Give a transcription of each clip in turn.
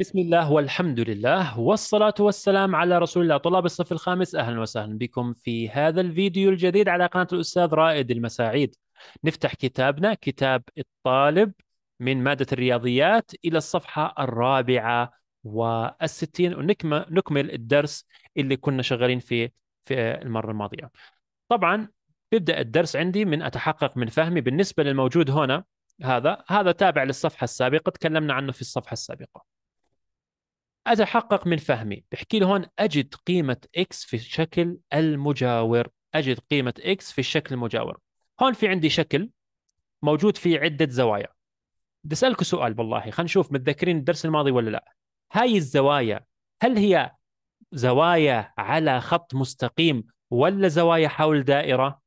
بسم الله والحمد لله والصلاة والسلام على رسول الله طلاب الصف الخامس أهلا وسهلا بكم في هذا الفيديو الجديد على قناة الأستاذ رائد المساعيد نفتح كتابنا كتاب الطالب من مادة الرياضيات إلى الصفحة الرابعة والستين ونكمل الدرس اللي كنا شغالين فيه في المرة الماضية طبعا بيبدأ الدرس عندي من أتحقق من فهمي بالنسبة للموجود هنا هذا هذا تابع للصفحة السابقة تكلمنا عنه في الصفحة السابقة أتحقق من فهمي بحكي له هون أجد قيمة اكس في الشكل المجاور أجد قيمة اكس في الشكل المجاور هون في عندي شكل موجود فيه عدة زوايا بدي أسألكم سؤال والله خلينا نشوف متذكرين الدرس الماضي ولا لا هاي الزوايا هل هي زوايا على خط مستقيم ولا زوايا حول دائرة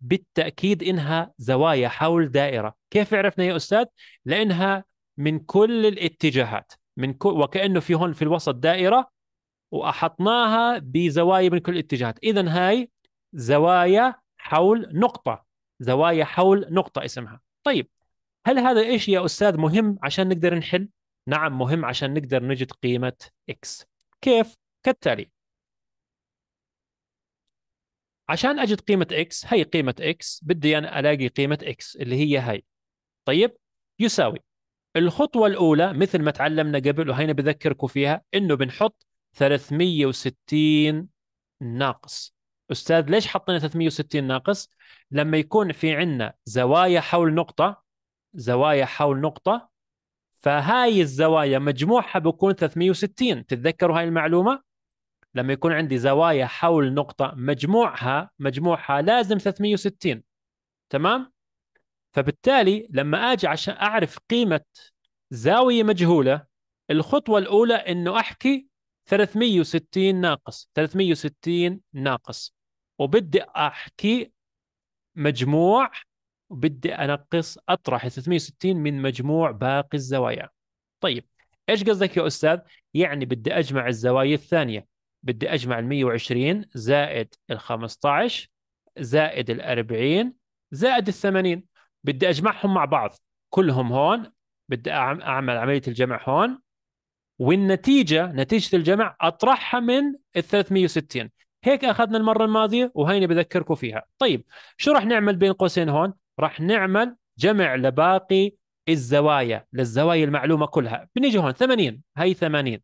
بالتأكيد إنها زوايا حول دائرة كيف عرفنا يا أستاذ؟ لأنها من كل الاتجاهات من كل وكانه في هون في الوسط دائره واحطناها بزوايا من كل الاتجاهات اذا هاي زوايا حول نقطه زوايا حول نقطه اسمها طيب هل هذا الشيء يا استاذ مهم عشان نقدر نحل نعم مهم عشان نقدر نجد قيمه اكس كيف كالتالي عشان اجد قيمه اكس هي قيمه اكس بدي انا الاقي قيمه اكس اللي هي هاي طيب يساوي الخطوة الأولى مثل ما تعلمنا قبل وهينا بذكركم فيها إنه بنحط 360 ناقص أستاذ ليش حطينا 360 ناقص؟ لما يكون في عندنا زوايا حول نقطة زوايا حول نقطة فهاي الزوايا مجموعها بكون 360 تتذكروا هاي المعلومة؟ لما يكون عندي زوايا حول نقطة مجموعها مجموعها لازم 360 تمام؟ فبالتالي لما اجي عشان اعرف قيمه زاويه مجهوله الخطوه الاولى انه احكي 360 ناقص 360 ناقص وبدي احكي مجموع وبدي انقص اطرح 360 من مجموع باقي الزوايا طيب ايش قصدك يا استاذ يعني بدي اجمع الزوايا الثانيه بدي اجمع ال 120 زائد ال 15 زائد ال 40 زائد ال 80 بدي اجمعهم مع بعض كلهم هون بدي اعمل عمليه الجمع هون والنتيجه نتيجه الجمع اطرحها من ال 360 هيك اخذنا المره الماضيه وهيني بذكركم فيها طيب شو راح نعمل بين قوسين هون راح نعمل جمع لباقي الزوايا للزوايا المعلومه كلها بنيجي هون 80 هي 80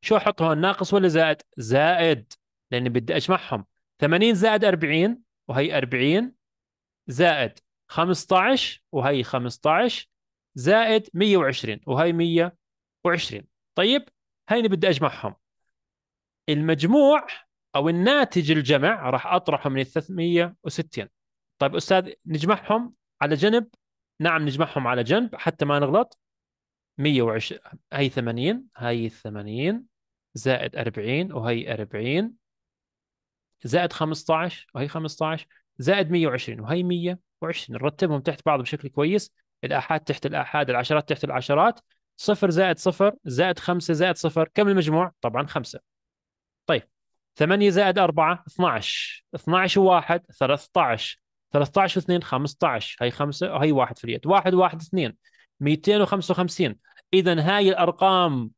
شو احط هون ناقص ولا زائد زائد لاني بدي اجمعهم 80 زائد 40 وهي 40 زائد 15 وهي 15 زائد 120 وهي 120 طيب هيني بدي اجمعهم المجموع او الناتج الجمع راح اطرحه من 360 طيب استاذ نجمعهم على جنب نعم نجمعهم على جنب حتى ما نغلط 120 هي 80 هي 80 زائد 40 وهي 40 زائد 15 وهي 15 زائد 120 وهي 100 20 نرتبهم تحت بعض بشكل كويس الآحاد تحت الآحاد العشرات تحت العشرات صفر زائد صفر زائد خمسة زائد صفر كم المجموع؟ طبعا خمسة طيب 8 زائد 4 12 12 و1 13 13 واثنين 15 هي خمسة وهي واحد في اليد 1 1 2 255 اذا هاي الارقام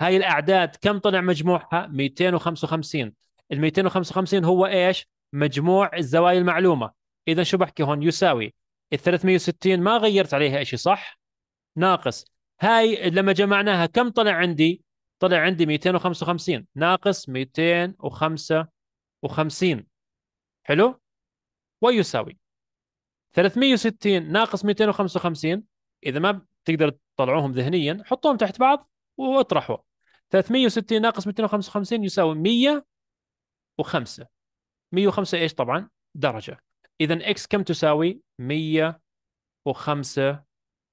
هاي الاعداد كم طلع مجموعها 255 ال 255 هو ايش مجموع الزوايا المعلومه اذا شو بحكي هون يساوي ال 360 ما غيرت عليها شيء صح ناقص هاي لما جمعناها كم طلع عندي طلع عندي 255 ناقص 255 حلو ويساوي 360 ناقص 255 اذا ما بتقدر تطلعوهم ذهنيا حطوهم تحت بعض واطرحوا 360 ناقص 255 يساوي 105 105 ايش طبعا درجه اذا اكس كم تساوي 105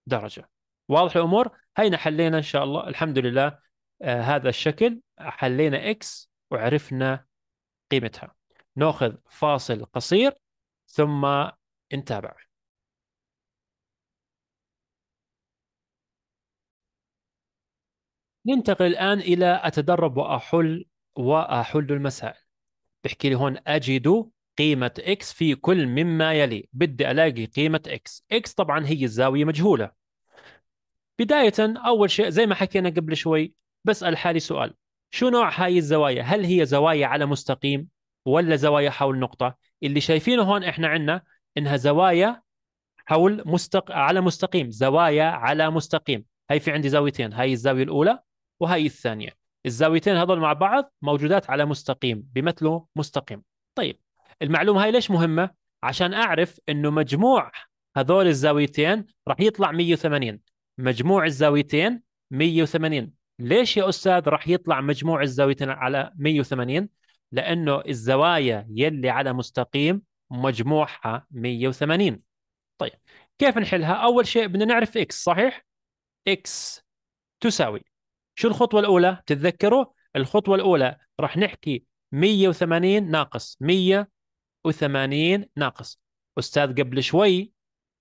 درجه واضح الامور هينا حلينا ان شاء الله الحمد لله آه هذا الشكل حلينا اكس وعرفنا قيمتها ناخذ فاصل قصير ثم نتابع ننتقل الآن إلى أتدرب وأحل وأحل المسائل بحكي لي هون أجد قيمة x في كل مما يلي بدي ألاقي قيمة x x طبعا هي الزاوية مجهولة بداية أول شيء زي ما حكينا قبل شوي بسأل حالي سؤال شو نوع هاي الزوايا هل هي زوايا على مستقيم ولا زوايا حول نقطة اللي شايفينه هون إحنا عنا إنها زوايا حول مستق... على مستقيم زوايا على مستقيم هي في عندي زاويتين هاي الزاوية الأولى وهي الثانية الزاويتين هذول مع بعض موجودات على مستقيم بمثله مستقيم طيب المعلومه هاي ليش مهمه عشان اعرف انه مجموع هذول الزاويتين راح يطلع 180 مجموع الزاويتين 180 ليش يا استاذ راح يطلع مجموع الزاويتين على 180 لانه الزوايا يلي على مستقيم مجموعها 180 طيب كيف نحلها اول شيء بدنا نعرف اكس صحيح اكس تساوي شو الخطوه الاولى تتذكروا الخطوه الاولى راح نحكي 180 ناقص 100 وثمانين ناقص أستاذ قبل شوي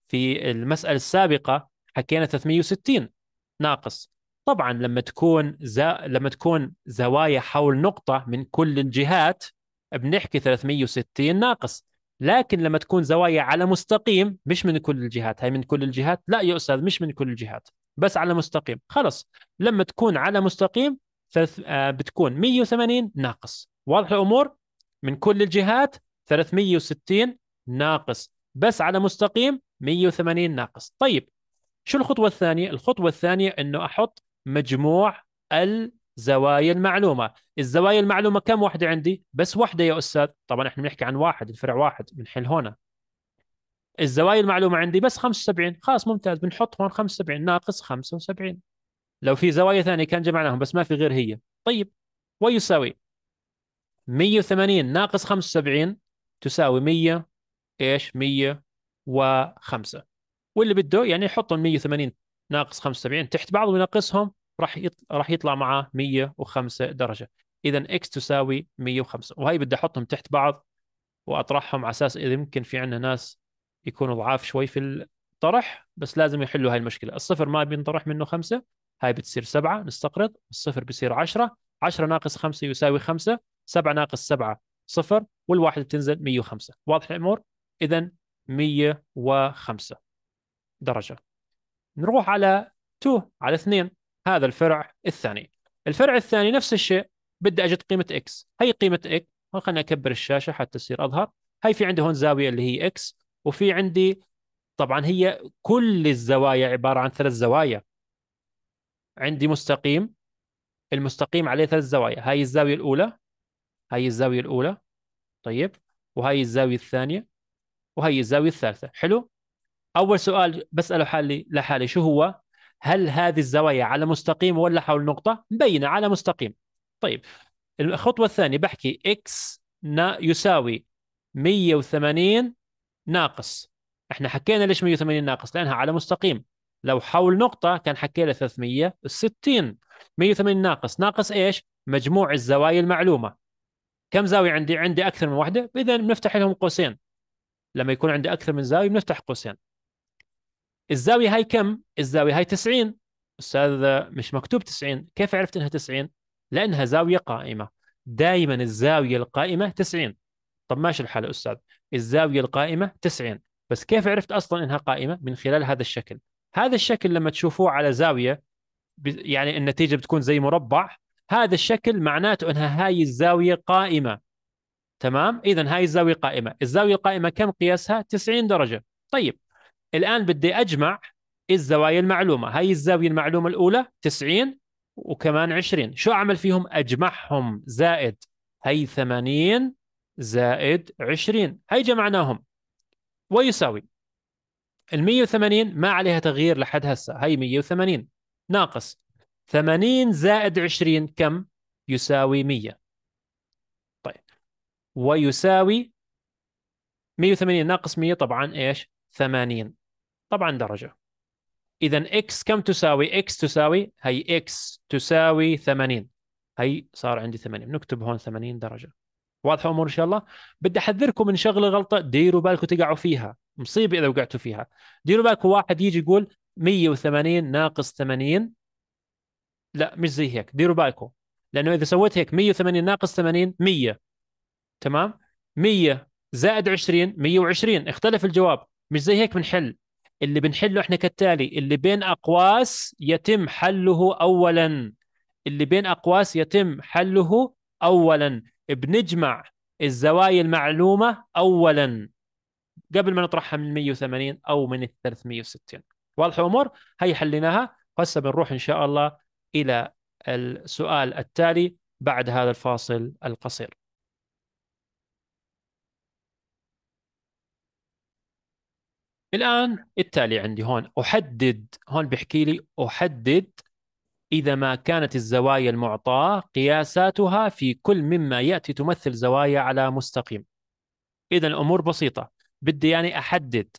في المسألة السابقة حكينا 360 ناقص طبعا لما تكون زا... لما تكون زوايا حول نقطة من كل الجهات بنحكي 360 ناقص لكن لما تكون زوايا على مستقيم مش من كل الجهات هاي من كل الجهات لا يا أستاذ مش من كل الجهات بس على مستقيم خلص لما تكون على مستقيم ثلاث... آه بتكون 180 ناقص واضح الأمور من كل الجهات 360 ناقص بس على مستقيم 180 ناقص طيب شو الخطوة الثانية؟ الخطوة الثانية أنه أحط مجموع الزوايا المعلومة الزوايا المعلومة كم واحدة عندي؟ بس واحدة يا أستاذ طبعا إحنا بنحكي عن واحد الفرع واحد بنحل هنا الزوايا المعلومة عندي بس 75 خلاص ممتاز بنحط هون 75 ناقص 75 لو في زوايا ثانية كان جمعناهم بس ما في غير هي طيب ويساوي 180 ناقص 75 تساوي 100 ايش 105 واللي بده يعني يحط ال 180 ناقص 75 تحت بعض وينقصهم راح راح يطلع معه 105 درجه اذا اكس تساوي 105 وهي بدي احطهم تحت بعض واطرحهم على اساس اذا يمكن في عندنا ناس يكونوا ضعاف شوي في الطرح بس لازم يحلوا هاي المشكله الصفر ما بينطرح منه خمسة هاي بتصير سبعة نستقرض الصفر بصير عشرة عشرة ناقص خمسة يساوي خمسة سبعة ناقص سبعة صفر والواحد بتنزل 105 واضح الامور اذا 105 درجه نروح على 2 على 2 هذا الفرع الثاني الفرع الثاني نفس الشيء بدي اجد قيمه اكس هي قيمه اكس خلينا اكبر الشاشه حتى تصير اظهر هي في عندي هون زاويه اللي هي اكس وفي عندي طبعا هي كل الزوايا عباره عن ثلاث زوايا عندي مستقيم المستقيم عليه ثلاث زوايا هاي الزاويه الاولى هي الزاوية الأولى طيب وهي الزاوية الثانية وهي الزاوية الثالثة حلو أول سؤال بسأله حالي لحالي شو هو هل هذه الزوايا على مستقيم ولا حول نقطة مبينة على مستقيم طيب الخطوة الثانية بحكي x يساوي 180 ناقص احنا حكينا ليش 180 ناقص لأنها على مستقيم لو حول نقطة كان حكينا 360 180 ناقص ناقص ايش؟ مجموع الزوايا المعلومة كم زاويه عندي؟ عندي اكثر من واحده، اذا بنفتح لهم قوسين. لما يكون عندي اكثر من زاويه بنفتح قوسين. الزاويه هاي كم؟ الزاويه هاي 90 استاذ مش مكتوب 90 كيف عرفت انها 90 لانها زاويه قائمه دائما الزاويه القائمه 90 طب ماشي الحال استاذ الزاويه القائمه 90 بس كيف عرفت اصلا انها قائمه من خلال هذا الشكل هذا الشكل لما تشوفوه على زاويه يعني النتيجه بتكون زي مربع هذا الشكل معناته انها هاي الزاويه قائمه تمام اذا هاي الزاويه قائمه الزاويه القائمه كم قياسها 90 درجه طيب الان بدي اجمع الزوايا المعلومه هاي الزاويه المعلومه الاولى 90 وكمان 20 شو اعمل فيهم اجمعهم زائد هي 80 زائد 20 هي جمعناهم ويساوي ال 180 ما عليها تغيير لحد هسه هي 180 ناقص 80 زائد 20 كم؟ يساوي 100 طيب ويساوي 180 ناقص 100 طبعا ايش؟ 80 طبعا درجة إذا x كم تساوي؟ x تساوي هي x تساوي 80 هي صار عندي 80 نكتب هون 80 درجة واضحة أمور إن شاء الله؟ بدي أحذركم من شغلة غلطة ديروا بالكم تقعوا فيها مصيبة إذا وقعتوا فيها ديروا بالكم واحد يجي يقول 180 ناقص 80 لا مش زي هيك ديروا بالكم لانه اذا سويت هيك 180 ناقص 80 100 تمام 100 زائد 20 120 اختلف الجواب مش زي هيك بنحل اللي بنحله احنا كالتالي اللي بين اقواس يتم حله اولا اللي بين اقواس يتم حله اولا بنجمع الزوايا المعلومه اولا قبل ما نطرحها من 180 او من 360 واضح الامور هي حليناها هسه بنروح ان شاء الله الى السؤال التالي بعد هذا الفاصل القصير. الآن التالي عندي هون أحدد هون بيحكي لي أحدد إذا ما كانت الزوايا المعطاة قياساتها في كل مما يأتي تمثل زوايا على مستقيم إذا الأمور بسيطة بدي يعني أحدد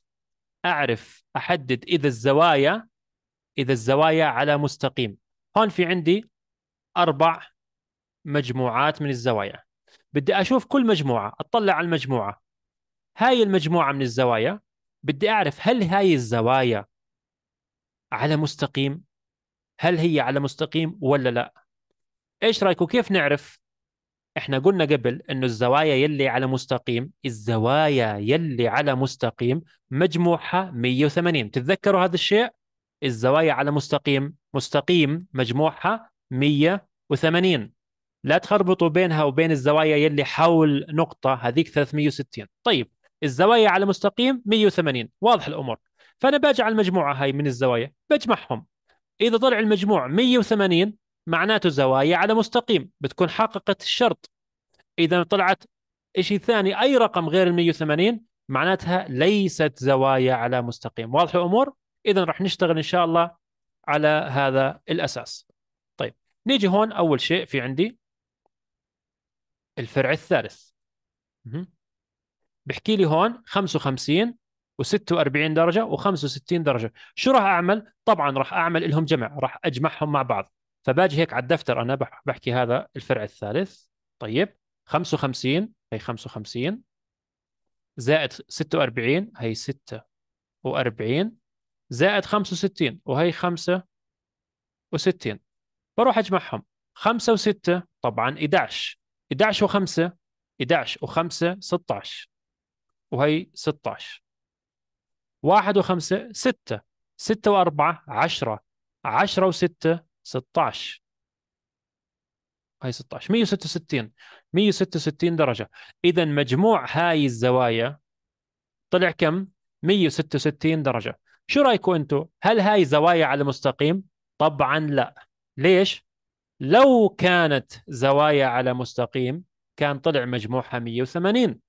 أعرف أحدد إذا الزوايا إذا الزوايا على مستقيم هون في عندي اربع مجموعات من الزوايا بدي اشوف كل مجموعه اطلع على المجموعه هاي المجموعه من الزوايا بدي اعرف هل هاي الزوايا على مستقيم هل هي على مستقيم ولا لا ايش رايكم كيف نعرف احنا قلنا قبل انه الزوايا يلي على مستقيم الزوايا يلي على مستقيم مجموعها 180 تتذكروا هذا الشيء الزوايا على مستقيم مستقيم مجموعها 180 لا تخربطوا بينها وبين الزوايا يلي حول نقطة هذيك 360 طيب الزوايا على مستقيم 180 واضح الأمور فأنا باجي على المجموعة هاي من الزوايا بجمعهم إذا طلع المجموع 180 معناته زوايا على مستقيم بتكون حققت الشرط إذا طلعت شيء ثاني أي رقم غير ال 180 معناتها ليست زوايا على مستقيم واضح الأمور؟ إذا رح نشتغل إن شاء الله على هذا الاساس طيب نيجي هون اول شيء في عندي الفرع الثالث بحكي لي هون 55 و46 درجه و65 درجه شو راح اعمل طبعا راح اعمل لهم جمع راح اجمعهم مع بعض فباجي هيك على الدفتر انا بحكي هذا الفرع الثالث طيب 55 هي 55 زائد 46 هي 46 زائد 65 وهي 65 بروح اجمعهم 5 و6 طبعا 11 11 و5 11 و5 16 وهي 16 1 و5 6 6 و4 10 10 و6 16 هاي 16 166 166 درجة إذا مجموع هاي الزوايا طلع كم؟ 166 درجة شو رايكم انتم هل هاي زوايا على مستقيم طبعا لا ليش لو كانت زوايا على مستقيم كان طلع مجموعها 180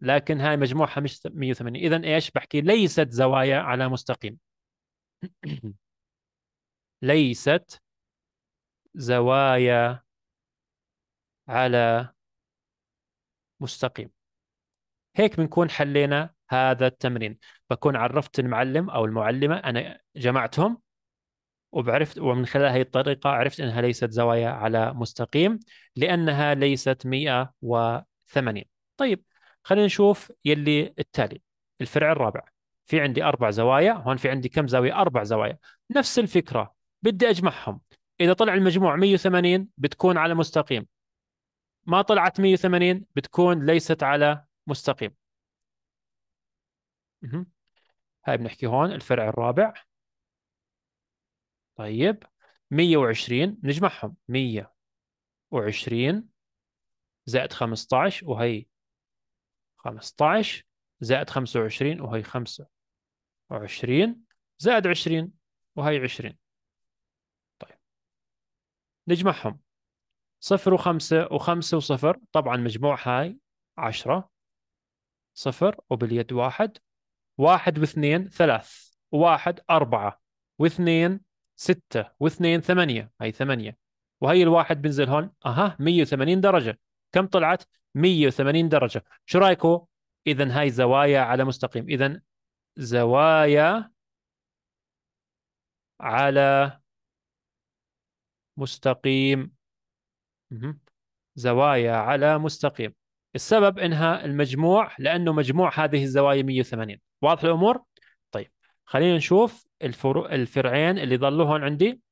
لكن هاي مجموعها مش 180 اذا ايش بحكي ليست زوايا على مستقيم ليست زوايا على مستقيم هيك بنكون حلينا هذا التمرين بكون عرفت المعلم او المعلمه انا جمعتهم وبعرفت ومن خلال هذه الطريقه عرفت انها ليست زوايا على مستقيم لانها ليست 180 طيب خلينا نشوف يلي التالي الفرع الرابع في عندي اربع زوايا هون في عندي كم زاويه اربع زوايا نفس الفكره بدي اجمعهم اذا طلع المجموع 180 بتكون على مستقيم ما طلعت 180 بتكون ليست على مستقيم هاي بنحكي هون الفرع الرابع طيب 120 نجمعهم 120 زائد 15 وهي 15 زائد 25 وهي 25 زائد 20 وهي 20 طيب نجمعهم صفر وخمسة وخمسة وصفر طبعا مجموع هاي عشرة صفر وباليد واحد واحد واثنين ثلاث وواحد أربعة واثنين ستة واثنين ثمانية هي ثمانية وهي الواحد بينزل هون أها 180 درجة كم طلعت 180 درجة شو رايكو إذا هاي زوايا على مستقيم إذا زوايا على مستقيم زوايا على مستقيم السبب انها المجموع لانه مجموع هذه الزوايا 180 واضح الامور طيب خلينا نشوف الفرو... الفرعين اللي ظلوا هون عندي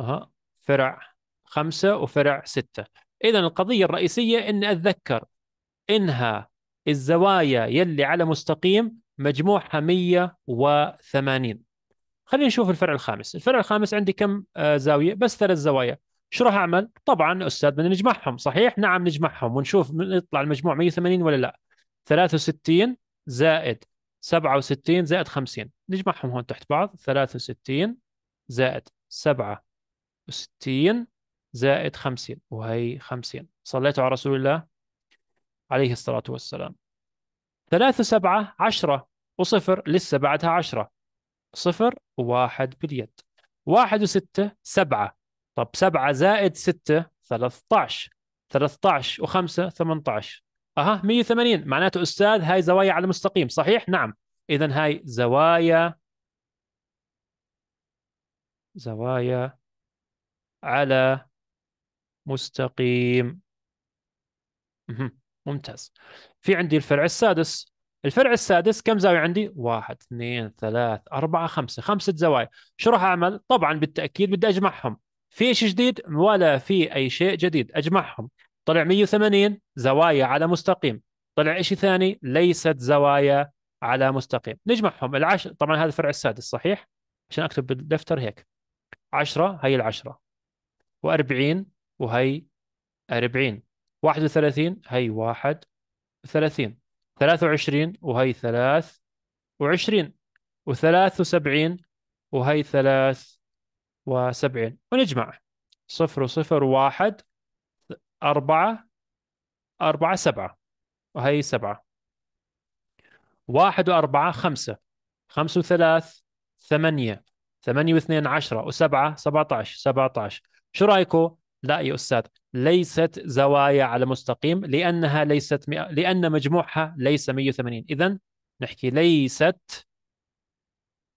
اها فرع خمسة وفرع ستة إذا القضية الرئيسية إن أتذكر إنها الزوايا يلي على مستقيم مجموعها 180 خلينا نشوف الفرع الخامس الفرع الخامس عندي كم آه، زاوية بس ثلاث زوايا شو راح أعمل طبعا أستاذ بدنا نجمعهم صحيح نعم نجمعهم ونشوف يطلع المجموع 180 ولا لا 63 زائد 67 زائد 50 نجمعهم هون تحت بعض 63 زائد 67 زائد 50 وهي 50 صليتوا على رسول الله عليه الصلاة والسلام 3 7 10 وصفر لسه بعدها 10 صفر وواحد باليد واحد وستة سبعة طب سبعة زائد ستة 13 13 وخمسة 18 اها 180 معناته استاذ هاي زوايا على المستقيم صحيح نعم اذا هاي زوايا زوايا على مستقيم ممتاز في عندي الفرع السادس الفرع السادس كم زاوية عندي؟ واحد اثنين ثلاث أربعة خمسة خمسة زوايا شو راح أعمل؟ طبعا بالتأكيد بدي أجمعهم في شيء جديد ولا في أي شيء جديد أجمعهم طلع 180 زوايا على مستقيم طلع شيء ثاني ليست زوايا على مستقيم نجمعهم العشر طبعا هذا الفرع السادس صحيح عشان اكتب بالدفتر هيك 10 هي العشرة و40 وهي 40 31 هي 31 23 وهي 23 و73 وهي 73 ونجمع صفر وصفر 1 أربعة أربعة سبعة وهي سبعة واحد وأربعة خمسة خمسة وثلاث ثمانية ثمانية واثنين عشرة وسبعة سبعة عشر سبعة عشر شو رأيكم؟ لا يا أستاذ ليست زوايا على مستقيم لأنها ليست مئة لأن مجموعها ليس 180 إذا نحكي ليست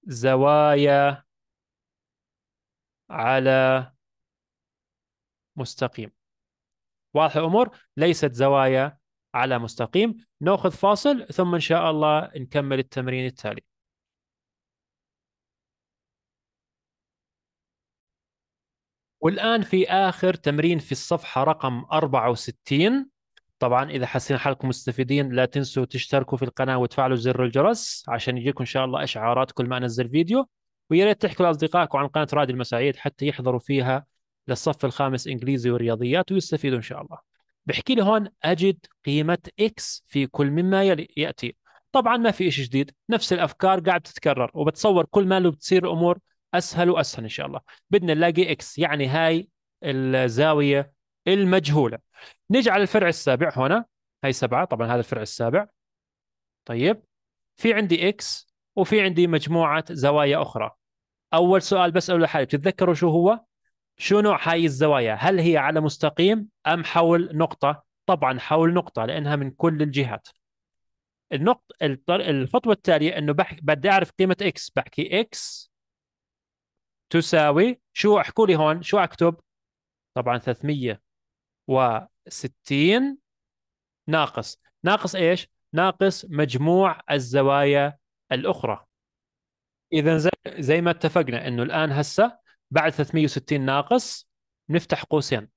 زوايا على مستقيم واضح الامور ليست زوايا على مستقيم ناخذ فاصل ثم ان شاء الله نكمل التمرين التالي والآن في آخر تمرين في الصفحة رقم 64 طبعا إذا حسينا حالكم مستفيدين لا تنسوا تشتركوا في القناة وتفعلوا زر الجرس عشان يجيكم إن شاء الله إشعارات كل ما أنزل فيديو ويا ريت تحكوا لأصدقائكم عن قناة رادي المساعيد حتى يحضروا فيها للصف الخامس انجليزي ورياضيات ويستفيدوا ان شاء الله. بحكي لي هون اجد قيمه اكس في كل مما يلي ياتي. طبعا ما في شيء جديد، نفس الافكار قاعد تتكرر وبتصور كل ما له بتصير الامور اسهل واسهل ان شاء الله. بدنا نلاقي اكس يعني هاي الزاويه المجهوله. نيجي على الفرع السابع هنا هاي سبعه طبعا هذا الفرع السابع. طيب في عندي اكس وفي عندي مجموعه زوايا اخرى. اول سؤال بساله لحالي بتتذكروا شو هو؟ شو نوع هاي الزوايا هل هي على مستقيم أم حول نقطة طبعا حول نقطة لأنها من كل الجهات النقطة الخطوة التالية أنه بح... بدي أعرف قيمة إكس بحكي إكس تساوي شو احكوا لي هون شو أكتب طبعا 360 ناقص ناقص إيش ناقص مجموع الزوايا الأخرى إذا زي, زي ما اتفقنا أنه الآن هسه بعد 360 ناقص نفتح قوسين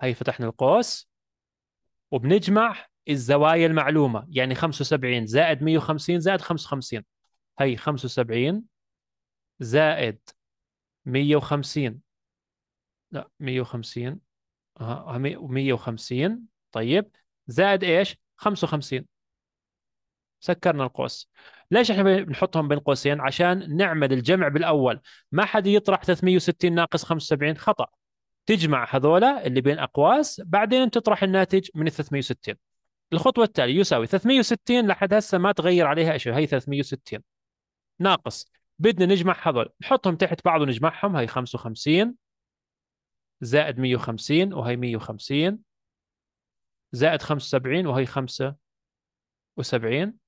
هي فتحنا القوس وبنجمع الزوايا المعلومة يعني 75 زائد 150 زائد 55 هي 75 زائد 150 لا 150 150 طيب زائد ايش 55 سكرنا القوس ليش احنا بنحطهم بين قوسين عشان نعمل الجمع بالاول ما حد يطرح 360 ناقص 75 خطا تجمع هذولا اللي بين اقواس بعدين تطرح الناتج من ال 360 الخطوه التاليه يساوي 360 لحد هسه ما تغير عليها شيء هي 360 ناقص بدنا نجمع هذول نحطهم تحت بعض ونجمعهم هي 55 زائد 150 وهي 150 زائد 75 وهي 75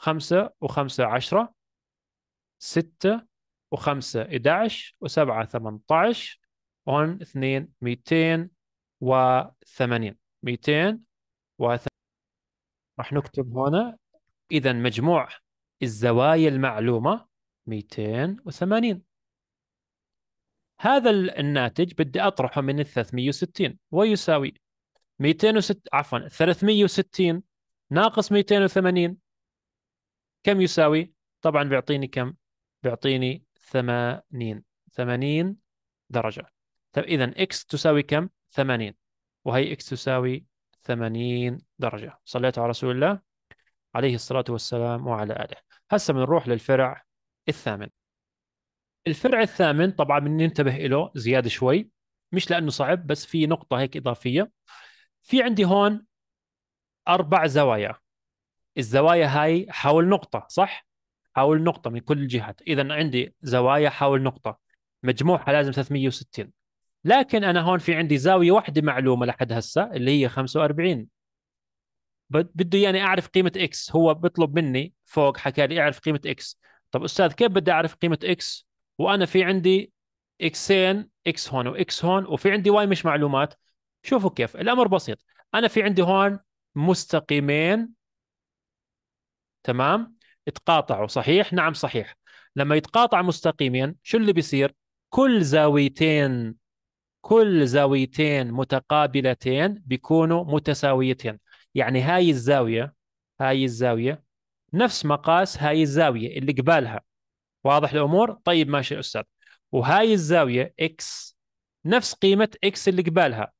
خمسة وخمسة عشرة ستة وخمسة إدعش وسبعة ثمنتعش وهون اثنين ميتين وثمانين ميتين وثمانين راح نكتب هنا إذا مجموع الزوايا المعلومة 280 هذا الناتج بدي أطرحه من الثلاثمية 360 ويساوي 206 عفوا 360 ناقص 280 كم يساوي؟ طبعا بيعطيني كم؟ بيعطيني 80 80 درجة طيب، إذا x تساوي كم؟ 80 وهي x تساوي 80 درجة صليت على رسول الله عليه الصلاة والسلام وعلى آله هسه بنروح للفرع الثامن الفرع الثامن طبعا بننتبه له زيادة شوي مش لأنه صعب بس في نقطة هيك إضافية في عندي هون أربع زوايا الزوايا هاي حول نقطة صح؟ حول نقطة من كل الجهات إذا عندي زوايا حول نقطة مجموعها لازم 360 لكن أنا هون في عندي زاوية واحدة معلومة لحد هسه اللي هي 45 بده يعني أعرف قيمة إكس هو بيطلب مني فوق حكى لي أعرف قيمة إكس طب أستاذ كيف بدي أعرف قيمة إكس وأنا في عندي إكسين إكس هون وإكس هون وفي عندي واي مش معلومات شوفوا كيف الأمر بسيط أنا في عندي هون مستقيمين تمام اتقاطعوا صحيح نعم صحيح لما يتقاطع مستقيمين شو اللي بيصير كل زاويتين كل زاويتين متقابلتين بيكونوا متساويتين يعني هاي الزاوية هاي الزاوية نفس مقاس هاي الزاوية اللي قبالها واضح الأمور؟ طيب ماشي يا أستاذ وهاي الزاوية x نفس قيمة x اللي قبالها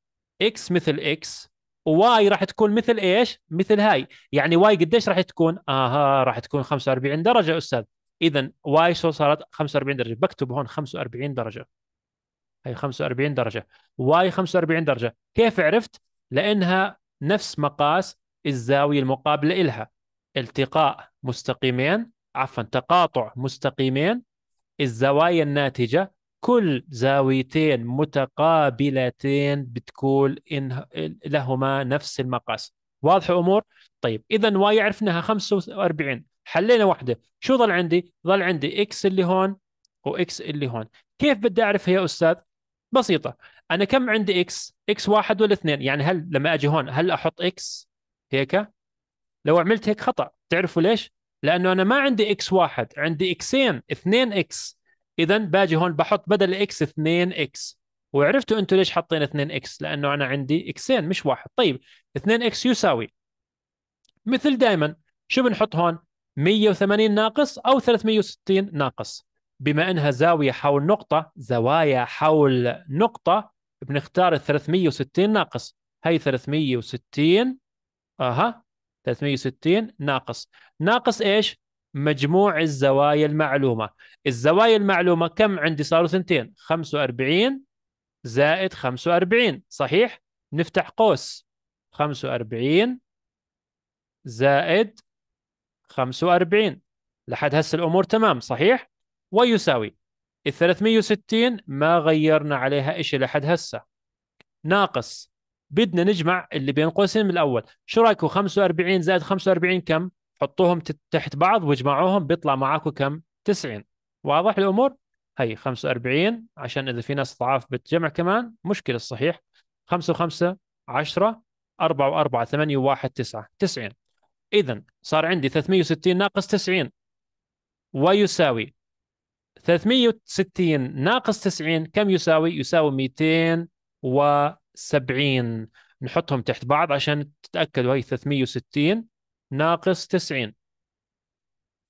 x مثل x وواي راح تكون مثل ايش؟ مثل هاي، يعني واي قديش راح تكون؟ اها راح تكون 45 درجه استاذ، اذا واي شو صارت 45 درجه، بكتب هون 45 درجه. هي 45 درجه، واي 45 درجه، كيف عرفت؟ لانها نفس مقاس الزاويه المقابله إلها التقاء مستقيمين عفوا تقاطع مستقيمين الزوايا الناتجه كل زاويتين متقابلتين بتقول إن لهما نفس المقاس واضح الامور طيب اذا واي عرفناها 45 حلينا واحده شو ظل عندي ظل عندي اكس اللي هون واكس اللي هون كيف بدي اعرفها يا استاذ بسيطه انا كم عندي اكس اكس واحد ولا اثنين يعني هل لما اجي هون هل احط اكس هيك لو عملت هيك خطا تعرفوا ليش لانه انا ما عندي اكس واحد عندي اكسين اثنين اكس اذا باجي هون بحط بدل اكس 2 اكس وعرفتوا انتم ليش حاطين 2 اكس لانه انا عندي اكسين مش واحد طيب 2 اكس يساوي مثل دائما شو بنحط هون 180 ناقص او 360 ناقص بما انها زاويه حول نقطه زوايا حول نقطه بنختار ال 360 ناقص هي 360 اها 360 ناقص ناقص ايش مجموع الزوايا المعلومة الزوايا المعلومة كم عندي صاروا ثنتين 45 زائد 45 صحيح نفتح قوس 45 زائد 45 لحد هسه الأمور تمام صحيح ويساوي ال 360 ما غيرنا عليها إشي لحد هسه ناقص بدنا نجمع اللي بين قوسين من الأول شو رأيكم 45 زائد 45 كم حطوهم تحت بعض واجمعوهم بيطلع معاكم كم 90 واضح الامور هي 45 عشان اذا في ناس ضعاف بتجمع كمان مشكله صحيح 5 و5 10 4 و4 8 و1 9 90 اذا صار عندي 360 ناقص 90 ويساوي 360 ناقص 90 كم يساوي؟ يساوي 270 نحطهم تحت بعض عشان تتاكدوا هي 360 ناقص 90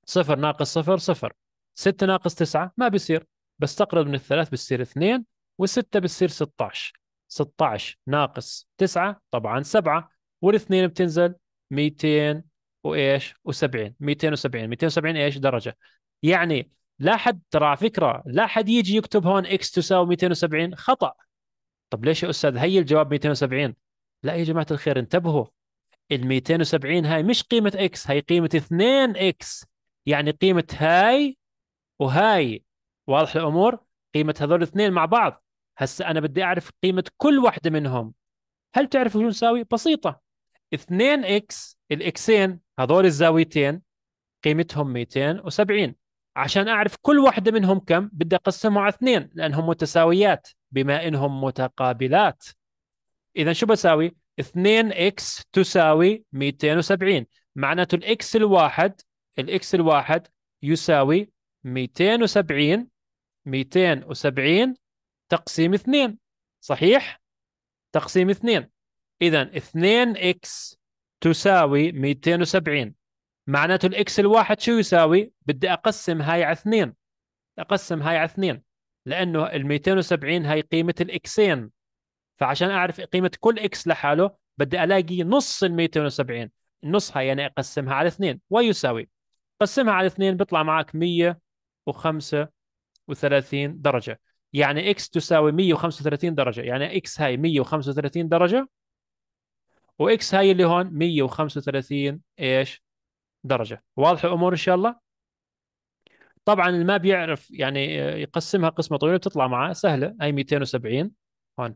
صفر ناقص صفر صفر 6 ناقص 9 ما بيصير بستقرض من الثلاث بتصير 2 و6 بتصير 16 16 ناقص 9 طبعا 7 والاثنين بتنزل 200 وايش و70 270 270 ايش درجه يعني لا حد ترى على فكره لا حد يجي يكتب هون اكس تساوي 270 خطا طب ليش يا استاذ هي الجواب 270 لا يا جماعه الخير انتبهوا ال 270 هاي مش قيمة اكس هاي قيمة 2 اكس يعني قيمة هاي وهاي واضح الأمور؟ قيمة هذول الاثنين مع بعض هسا أنا بدي أعرف قيمة كل واحدة منهم هل تعرف شو نساوي؟ بسيطة 2 اكس الاكسين هذول الزاويتين قيمتهم 270 عشان أعرف كل واحدة منهم كم بدي أقسمه على اثنين لأنهم متساويات بما إنهم متقابلات إذا شو بساوي؟ 2 اكس تساوي 270 معناته الاكس الواحد الاكس الواحد يساوي 270 270 تقسيم 2 صحيح؟ تقسيم 2 إذا 2 اكس تساوي 270 معناته الاكس الواحد شو يساوي؟ بدي أقسم هاي على 2 أقسم هاي على 2 لأنه ال 270 هاي قيمة الاكسين فعشان اعرف قيمه كل اكس لحاله بدي الاقي نص ال 270 نصها يعني اقسمها على اثنين ويساوي قسمها على اثنين بيطلع معك 135 درجه يعني اكس تساوي 135 درجه يعني اكس هاي 135 درجه واكس هاي اللي هون 135 ايش درجه واضح الامور ان شاء الله طبعا اللي ما بيعرف يعني يقسمها قسمه طويله بتطلع معاه سهله هي 270 هون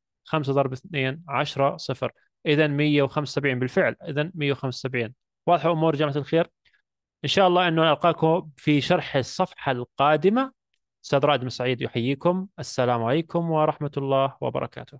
5 ضرب 2 10 0 اذا 175 بالفعل اذا 175 واضحه امور جماعه الخير ان شاء الله انه نلقاكم في شرح الصفحه القادمه استاذ رائد مسعيد يحييكم السلام عليكم ورحمه الله وبركاته